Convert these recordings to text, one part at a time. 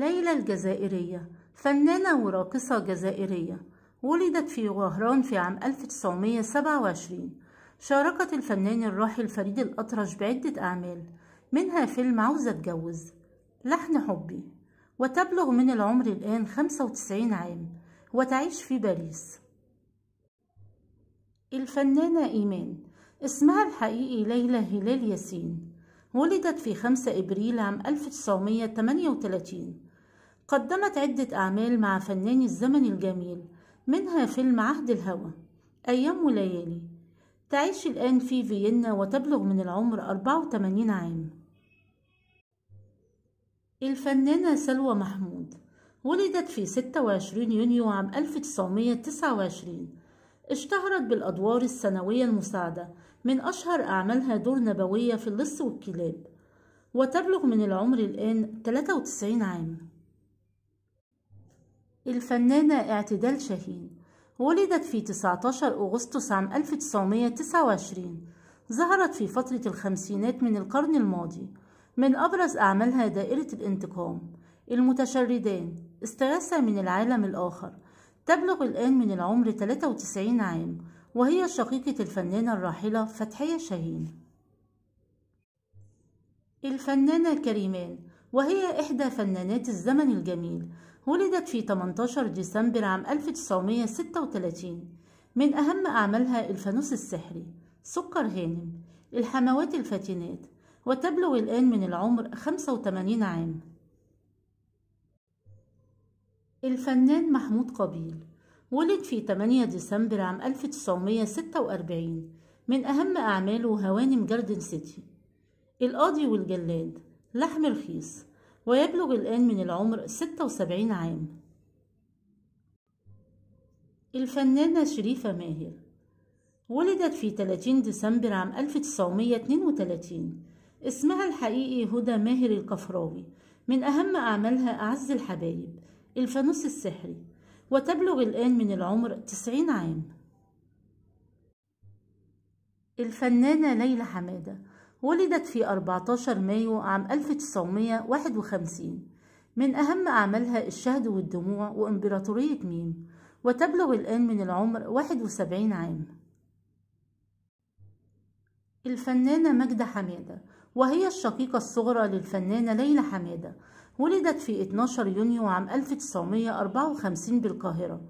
ليلى الجزائرية فنانة وراقصة جزائرية ولدت في وهران في عام 1927 شاركت الفنان الراحل فريد الأطرش بعدة أعمال منها فيلم عاوزة أتجوز لحن حبي وتبلغ من العمر الآن 95 عام وتعيش في باريس الفنانة إيمان اسمها الحقيقي ليلى هلال ياسين ولدت في 5 إبريل عام 1938 قدمت عدة أعمال مع فنان الزمن الجميل منها فيلم عهد الهوى أيام وليالي تعيش الآن في فيينا وتبلغ من العمر 84 عام الفنانة سلوى محمود ولدت في 26 يونيو عام 1929 اشتهرت بالأدوار السنوية المساعدة من أشهر أعمالها دور نبوية في اللص والكلاب وتبلغ من العمر الآن 93 عام الفنانة اعتدال شاهين ولدت في 19 أغسطس عام 1929 ظهرت في فترة الخمسينات من القرن الماضي من أبرز أعمالها دائرة الانتقام المتشردان استغاثة من العالم الآخر تبلغ الآن من العمر 93 عام وهي شقيقة الفنانة الراحلة فتحية شاهين الفنانة كريمان وهي إحدى فنانات الزمن الجميل ولدت في 18 ديسمبر عام 1936 من أهم أعمالها الفانوس السحري سكر هانم الحموات الفاتنات وتبلغ الآن من العمر 85 عام الفنان محمود قابيل ولد في 8 ديسمبر عام 1946 من أهم أعماله هوانم جاردن سيتي القاضي والجلاد لحم رخيص ويبلغ الآن من العمر 76 عام الفنانة شريفة ماهر ولدت في 30 ديسمبر عام 1932 اسمها الحقيقي هدى ماهر الكفراوي من أهم أعمالها أعز الحبايب الفانوس السحري وتبلغ الآن من العمر تسعين عام الفنانة ليلى حمادة ولدت في 14 مايو عام 1951 من أهم أعمالها الشهد والدموع وإمبراطورية ميم وتبلغ الآن من العمر 71 عام الفنانة ماجدة حمادة وهي الشقيقة الصغرى للفنانة ليلى حمادة ولدت في 12 يونيو عام 1954 بالقاهرة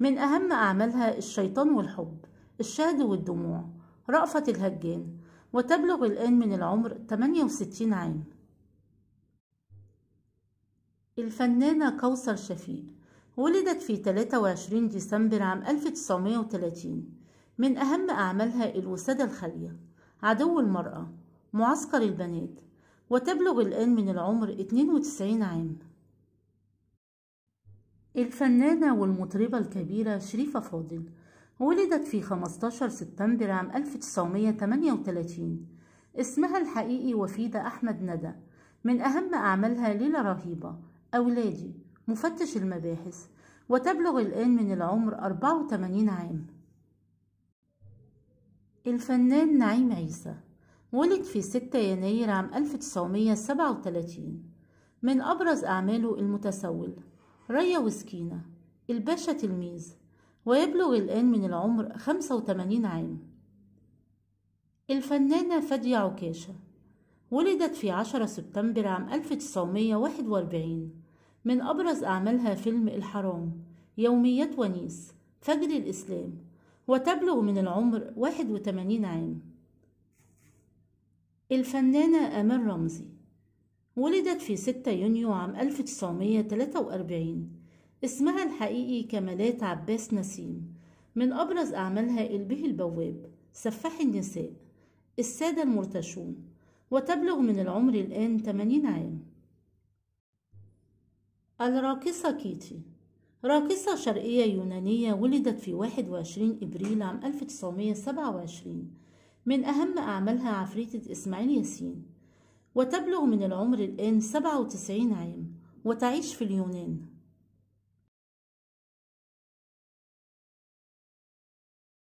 من أهم أعمالها الشيطان والحب الشهد والدموع رأفة الهجان وتبلغ الآن من العمر 68 عام الفنانة كوثر شفيق ولدت في 23 ديسمبر عام 1930 من أهم أعمالها الوسادة الخالية عدو المرأة معسكر البنات وتبلغ الآن من العمر 92 عام الفنانة والمطربة الكبيرة شريفة فاضل ولدت في 15 سبتمبر عام 1938 اسمها الحقيقي وفيدة أحمد ندى من أهم أعمالها ليلة رهيبة أولادي مفتش المباحث وتبلغ الآن من العمر 84 عام الفنان نعيم عيسى ولد في 6 يناير عام 1937 من أبرز أعماله المتسول ريا وسكينة الباشا تلميذ ويبلغ الآن من العمر 85 عام الفنانة فادية عكاشة ولدت في 10 سبتمبر عام 1941 من أبرز أعمالها فيلم الحرام يوميات ونيس فجر الإسلام وتبلغ من العمر 81 عام الفنانة آمال رمزي ولدت في 6 يونيو عام 1943 اسمها الحقيقي كمالات عباس نسيم من أبرز أعمالها البه البواب سفاح النساء السادة المرتشون وتبلغ من العمر الآن 80 عام الراقصة كيتي راقصة شرقية يونانية ولدت في 21 إبريل عام 1927 من أهم أعمالها عفريتة إسماعيل ياسين وتبلغ من العمر الآن 97 عام وتعيش في اليونان